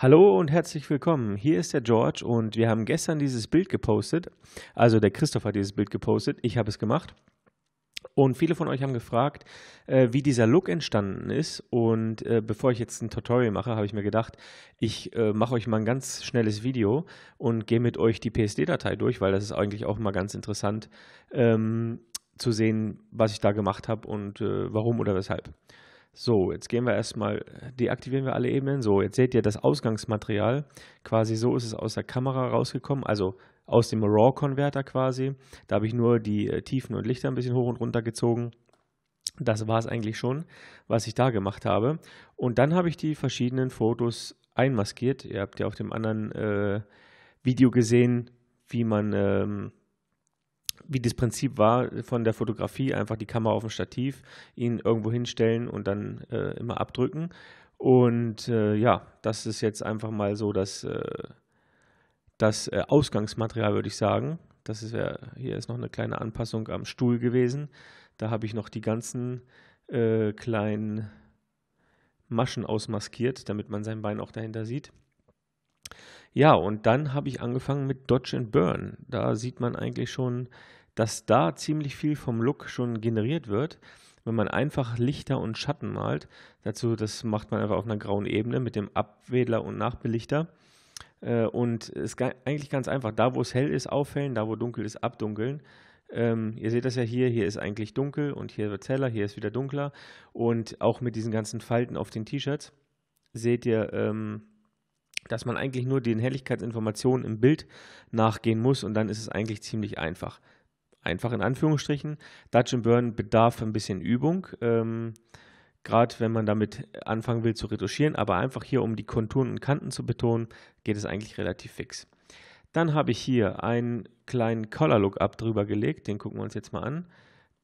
Hallo und herzlich willkommen. Hier ist der George und wir haben gestern dieses Bild gepostet. Also der Christoph hat dieses Bild gepostet. Ich habe es gemacht. Und viele von euch haben gefragt, äh, wie dieser Look entstanden ist. Und äh, bevor ich jetzt ein Tutorial mache, habe ich mir gedacht, ich äh, mache euch mal ein ganz schnelles Video und gehe mit euch die PSD-Datei durch, weil das ist eigentlich auch mal ganz interessant ähm, zu sehen, was ich da gemacht habe und äh, warum oder weshalb. So, jetzt gehen wir erstmal, äh, deaktivieren wir alle Ebenen. So, jetzt seht ihr das Ausgangsmaterial. Quasi so ist es aus der Kamera rausgekommen, also aus dem raw converter quasi. Da habe ich nur die äh, Tiefen und Lichter ein bisschen hoch und runter gezogen. Das war es eigentlich schon, was ich da gemacht habe. Und dann habe ich die verschiedenen Fotos einmaskiert. Ihr habt ja auf dem anderen äh, Video gesehen, wie man ähm, wie das Prinzip war von der Fotografie, einfach die Kamera auf dem Stativ, ihn irgendwo hinstellen und dann äh, immer abdrücken. Und äh, ja, das ist jetzt einfach mal so das, äh, das äh, Ausgangsmaterial, würde ich sagen. Das ist ja, hier ist noch eine kleine Anpassung am Stuhl gewesen. Da habe ich noch die ganzen äh, kleinen Maschen ausmaskiert, damit man sein Bein auch dahinter sieht. Ja, und dann habe ich angefangen mit Dodge and Burn. Da sieht man eigentlich schon, dass da ziemlich viel vom Look schon generiert wird, wenn man einfach Lichter und Schatten malt. Dazu, das macht man einfach auf einer grauen Ebene mit dem Abwedler und Nachbelichter. Äh, und es ist eigentlich ganz einfach, da wo es hell ist, aufhellen, da wo dunkel ist, abdunkeln. Ähm, ihr seht das ja hier, hier ist eigentlich dunkel und hier wird heller, hier ist wieder dunkler. Und auch mit diesen ganzen Falten auf den T-Shirts seht ihr, ähm, dass man eigentlich nur den Helligkeitsinformationen im Bild nachgehen muss und dann ist es eigentlich ziemlich einfach. Einfach in Anführungsstrichen. Dutch and Burn bedarf ein bisschen Übung, ähm, gerade wenn man damit anfangen will zu retuschieren, aber einfach hier, um die Konturen und Kanten zu betonen, geht es eigentlich relativ fix. Dann habe ich hier einen kleinen Color Lookup drüber gelegt, den gucken wir uns jetzt mal an.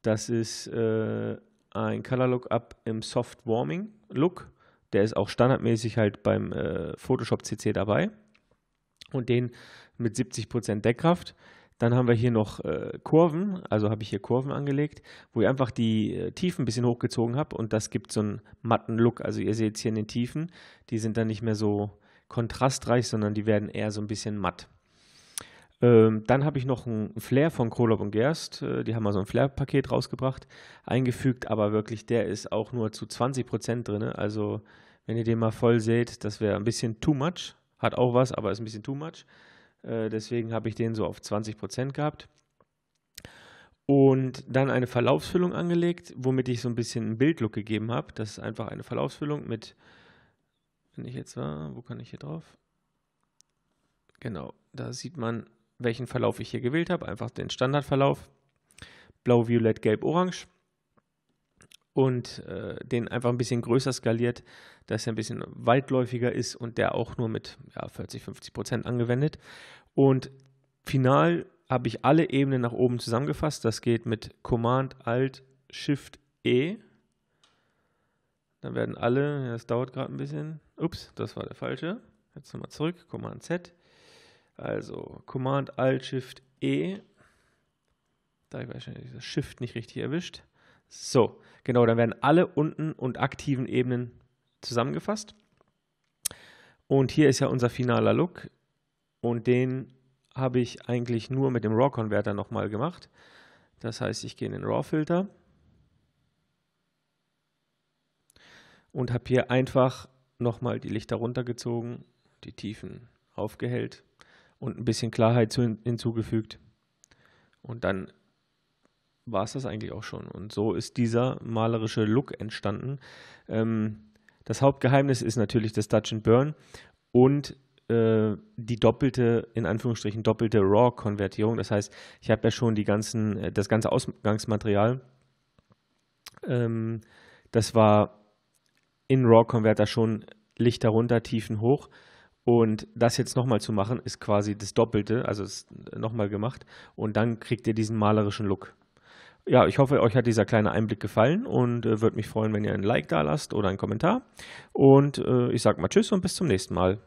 Das ist äh, ein Color Lookup im Soft Warming Look der ist auch standardmäßig halt beim äh, Photoshop CC dabei. Und den mit 70% Deckkraft. Dann haben wir hier noch äh, Kurven, also habe ich hier Kurven angelegt, wo ich einfach die äh, Tiefen ein bisschen hochgezogen habe und das gibt so einen matten Look. Also ihr seht es hier in den Tiefen, die sind dann nicht mehr so kontrastreich, sondern die werden eher so ein bisschen matt. Ähm, dann habe ich noch ein Flair von Krolob und Gerst. Äh, die haben mal so ein Flair-Paket rausgebracht, eingefügt, aber wirklich, der ist auch nur zu 20 drin. Also, wenn ihr den mal voll seht, das wäre ein bisschen too much. Hat auch was, aber ist ein bisschen too much. Äh, deswegen habe ich den so auf 20 gehabt. Und dann eine Verlaufsfüllung angelegt, womit ich so ein bisschen einen Bildlook gegeben habe. Das ist einfach eine Verlaufsfüllung mit, wenn ich jetzt war, ah, wo kann ich hier drauf? Genau, da sieht man welchen Verlauf ich hier gewählt habe. Einfach den Standardverlauf. Blau, Violett, Gelb, Orange. Und äh, den einfach ein bisschen größer skaliert, dass er ein bisschen weitläufiger ist und der auch nur mit ja, 40, 50 Prozent angewendet. Und final habe ich alle Ebenen nach oben zusammengefasst. Das geht mit Command, Alt, Shift, E. Dann werden alle, das dauert gerade ein bisschen. Ups, das war der falsche. Jetzt nochmal zurück, Command Z. Also Command Alt Shift E. Da habe ich wahrscheinlich das Shift nicht richtig erwischt. So, genau, dann werden alle unten und aktiven Ebenen zusammengefasst. Und hier ist ja unser finaler Look und den habe ich eigentlich nur mit dem RAW-Converter nochmal gemacht. Das heißt, ich gehe in den RAW-Filter und habe hier einfach nochmal die Lichter runtergezogen, die Tiefen aufgehellt und ein bisschen Klarheit hinzugefügt. Und dann war es das eigentlich auch schon. Und so ist dieser malerische Look entstanden. Ähm, das Hauptgeheimnis ist natürlich das Dutch and Burn und äh, die doppelte, in Anführungsstrichen doppelte RAW-Konvertierung. Das heißt, ich habe ja schon die ganzen, äh, das ganze Ausgangsmaterial. Ähm, das war in RAW-Converter schon Lichter runter, Tiefen hoch. Und das jetzt nochmal zu machen, ist quasi das Doppelte, also ist nochmal gemacht. Und dann kriegt ihr diesen malerischen Look. Ja, ich hoffe, euch hat dieser kleine Einblick gefallen und äh, würde mich freuen, wenn ihr ein Like da lasst oder einen Kommentar. Und äh, ich sage mal Tschüss und bis zum nächsten Mal.